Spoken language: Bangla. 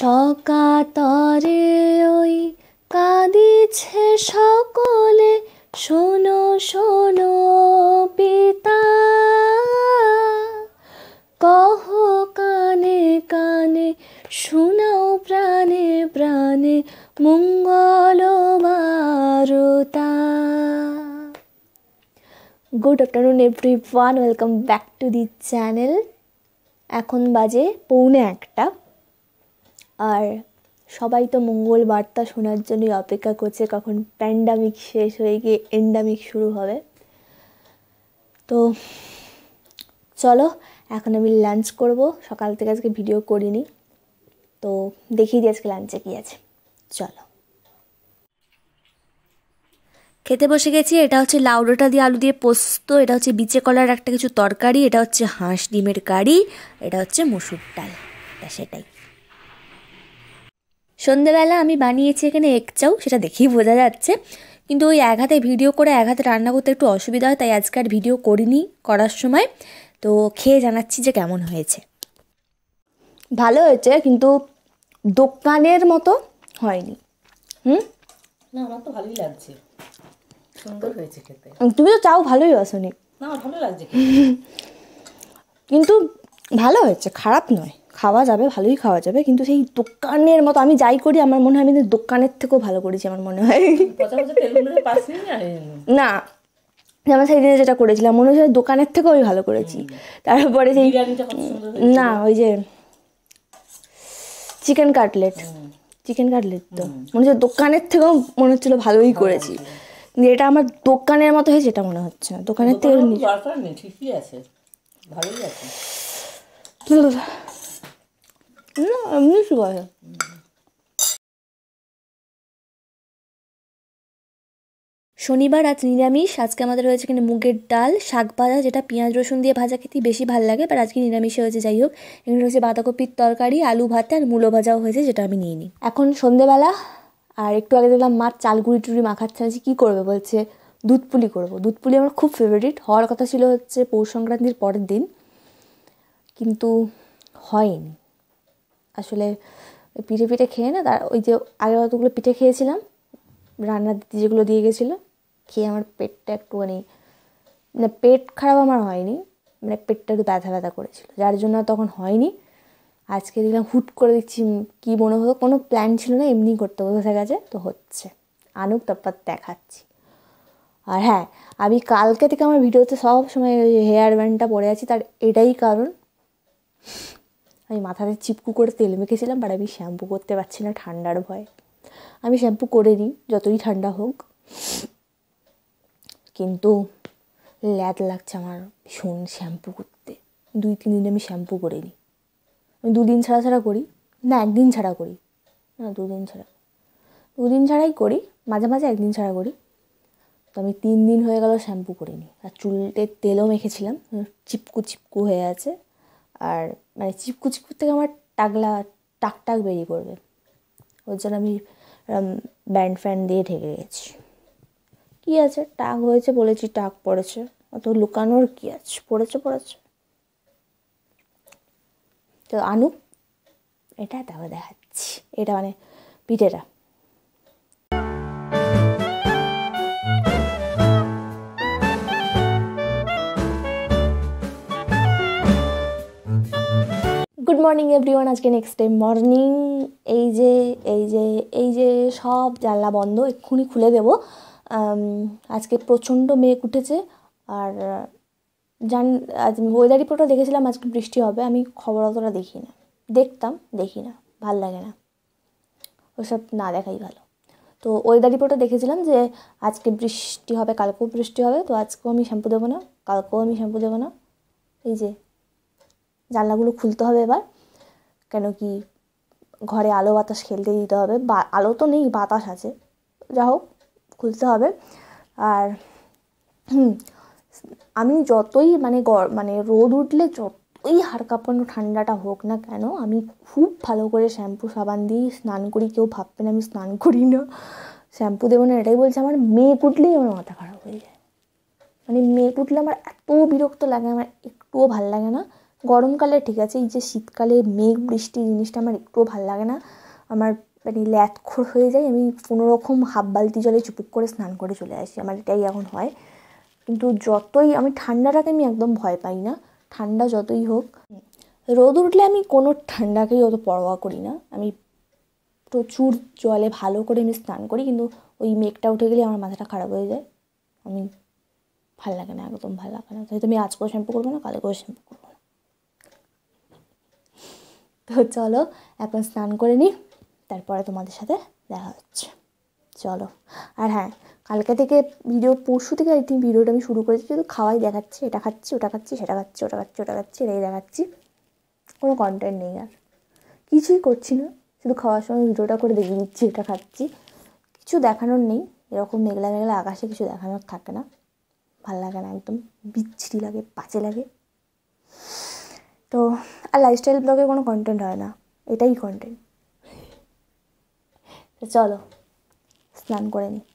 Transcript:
সকাতরে ওই কাঁদিছে সকলে শোনো শোনো পিতা কহ কানে কানে শোনাও প্রাণে প্রাণে মঙ্গল বারতা good afternoon everyone welcome back to the channel এখন বাজে পৌনে একটা আর সবাই তো মঙ্গল বার্তা শোনার জন্যই অপেক্ষা করছে কখন প্যান্ডামিক শেষ হয়ে গিয়ে এন্ডামিক শুরু হবে তো চলো এখন আমি লাঞ্চ করব সকাল থেকে আজকে ভিডিও করিনি তো দেখিয়ে দিই আজকে লাঞ্চে কী আছে চলো খেতে বসে গেছি এটা হচ্ছে লাউ ডাঁটা দিয়ে আলু দিয়ে পোস্ত এটা হচ্ছে বিচে কলার একটা কিছু তরকারি এটা হচ্ছে হাঁস ডিমের কারি এটা হচ্ছে মুসুর ডাল সেটাই সন্ধেবেলা আমি বানিয়েছি এখানে এক চাউ সেটা দেখেই বোঝা যাচ্ছে কিন্তু ওই এক হাতে ভিডিও করে এক হাতে রান্না করতে একটু অসুবিধা হয় তাই আজকে আর ভিডিও করিনি করার সময় তো খেয়ে জানাচ্ছি যে কেমন হয়েছে ভালো হয়েছে কিন্তু দোকানের মতো হয়নি হুম না আমার তো ভালোই লাগছে সুন্দর হয়েছে খেতে তুমি তো চাও ভালোই আসনি না ভালো লাগছে কিন্তু ভালো হয়েছে খারাপ নয় খাওয়া যাবে ভালোই খাওয়া যাবে কিন্তু সেই দোকানের মতো আমি যাই করি আমার মনে হয় আমি দোকানের থেকেও ভালো করেছি আমার মনে হয় না আমরা সেই দিনে যেটা করেছিলাম মনে হচ্ছে দোকানের থেকেও আমি ভালো করেছি তারপরে সেই না ওই যে চিকেন কাটলেট চিকেন কাটলেট তো মনে হচ্ছে দোকানের থেকেও মনে হচ্ছিলো ভালোই করেছি এটা আমার দোকানের মতো হয়েছে এটা মনে হচ্ছে দোকানের থেকে ঠিকই আছে ভালোই আছে না এমনি শুকায় শনিবার আজ নিরামিষ আজকে আমাদের হয়েছে এখানে মুগের ডাল শাক ভাজা যেটা পেঁয়াজ রসুন দিয়ে ভাজা খেতে বেশি ভালো লাগে বাট আজকে নিরামিষে হয়েছে যাই হোক এখানে রয়েছে বাঁধাকপির তরকারি আলু ভাতে আর মূলো ভাজাও হয়েছে যেটা আমি নিয়ে নিই এখন সন্ধেবেলা আর একটু আগে দেখলাম মার চাল গুঁড়ি টুড়ি মাখাচ্ছে না কী করবে বলছে দুধ পুলি করবো দুধ পুলি আমার খুব ফেভারিট হওয়ার কথা ছিল হচ্ছে পৌষ সংক্রান্তির পরের দিন কিন্তু হয়নি আসলে পিঠে পিঠে খেয়ে না তার ওই যে আগে অতগুলো পিঠে খেয়েছিলাম রান্নার দিদি যেগুলো দিয়ে গেছিলো খেয়ে আমার পেটটা একটুখানি মানে পেট খারাপ আমার হয়নি মানে পেটটা একটু ব্যথা ব্যথা করেছিল যার জন্য তখন হয়নি আজকে দেখলাম হুট করে দিচ্ছি কী মনে হতো কোনো প্ল্যান ছিল না এমনি করতে বসে গেছে তো হচ্ছে আনুক তারপর দেখাচ্ছি আর হ্যাঁ আমি কালকে থেকে আমার ভিডিওতে সব সময় হেয়ার ব্যান্ডটা পরে আছি তার এটাই কারণ আমি মাথাতে চিপকু করে তেল মেখেছিলাম বাট আমি শ্যাম্পু করতে পারছি না ঠান্ডার ভয় আমি শ্যাম্পু করে নিই যতই ঠান্ডা হোক কিন্তু ল্যাদ লাগছে আমার ভীষণ শ্যাম্পু করতে দুই তিন দিন আমি শ্যাম্পু করে নিই আমি দুদিন ছাড়া ছাড়া করি না একদিন ছাড়া করি না দুদিন ছাড়া দুদিন ছাড়াই করি মাঝে মাঝে একদিন ছাড়া করি তো আমি তিন দিন হয়ে গেল শ্যাম্পু করিনি আর চুলতে তেলও মেখেছিলাম চিপকু চিপকু হয়ে আছে আর মানে চিপকু চিপকু থেকে আমার টাকলা টাক টাক বেরিয়ে পড়বে ওর জন্য আমি ব্যান্ড ফ্যান দিয়ে ঢেকে গেছি কী আছে টাক হয়েছে বলেছি টাক পড়েছে অত লুকানোর কী আছে পড়েছে পড়েছে তো আনুক এটা তারপর দেখাচ্ছি এটা মানে পিঠেটা গুড মর্নিং এভরিওয়ান আজকে নেক্সট ডে মর্নিং এই যে এই যে এই যে সব জানলা বন্ধ এক্ষুনি খুলে দেবো আজকে প্রচণ্ড মেঘ উঠেছে আর জান আজ ওয়েদার রিপোর্টও দেখেছিলাম আজকে বৃষ্টি হবে আমি খবর অতটা দেখি না দেখতাম দেখি না ভাল লাগে না ওসব না দেখাই ভালো তো ওয়েদার রিপোর্টে দেখেছিলাম যে আজকে বৃষ্টি হবে কালকেও বৃষ্টি হবে তো আজকেও আমি শ্যাম্পু দেবো না কালকেও আমি শ্যাম্পু দেবো না এই যে জানলাগুলো খুলতে হবে এবার কেন কি ঘরে আলো বাতাস খেলতে দিতে হবে বা আলো তো নেই বাতাস আছে যা হোক খুলতে হবে আর আমি যতই মানে মানে রোদ উঠলে যতই হাড়কাপানো ঠান্ডাটা হোক না কেন আমি খুব ভালো করে শ্যাম্পু সাবান দিয়েই স্নান করি কেউ ভাববে না আমি স্নান করি না শ্যাম্পু দেবো না এটাই বলছে আমার মেঘ উঠলেই আমার মাথা খারাপ হয়ে যায় মানে মেঘ উঠলে আমার এত বিরক্ত লাগে আমার একটুও ভাল লাগে না গরমকালে ঠিক আছে এই যে শীতকালে মেঘ বৃষ্টি জিনিসটা আমার একটুও ভাল লাগে না আমার মানে ল্যাতখোর হয়ে যায় আমি কোনো রকম হাফ বালতি জলে চুপুক করে স্নান করে চলে আসি আমার এটাই এখন হয় কিন্তু যতই আমি ঠান্ডাটাকে আমি একদম ভয় পাই না ঠান্ডা যতই হোক রোদ উঠলে আমি কোনো ঠান্ডাকেই অত পরোয়া করি না আমি প্রচুর জলে ভালো করে আমি স্নান করি কিন্তু ওই মেঘটা উঠে গেলে আমার মাথাটা খারাপ হয়ে যায় আমি ভাল লাগে না একদম ভাল লাগে না তাই তো আমি আজকেও শ্যাম্পু করবো না কালকেও শ্যাম্পু করবো তো চলো এখন স্নান করে নিই তারপরে তোমাদের সাথে দেখা হচ্ছে চলো আর হ্যাঁ কালকে থেকে ভিডিও পরশু থেকে একদিন ভিডিওটা আমি শুরু করেছি শুধু খাওয়াই দেখাচ্ছি এটা খাচ্ছি ওটা খাচ্ছি সেটা খাচ্ছি ওটা খাচ্ছি ওটা খাচ্ছি এটাই দেখাচ্ছি কোনো কন্টেন্ট নেই আর কিছুই করছি না শুধু খাওয়ার সময় ভিডিওটা করে দেখিয়ে দিচ্ছি এটা খাচ্ছি কিছু দেখানোর নেই এরকম মেঘলা মেঘলা আকাশে কিছু দেখানোর থাকে না ভাল লাগে না একদম বিচ্ছিরি লাগে পাচে লাগে তো আর লাইফস্টাইল ব্লগে কোনো কন্টেন্ট হয় না এটাই কন্টেন্ট চলো স্নান করে নিই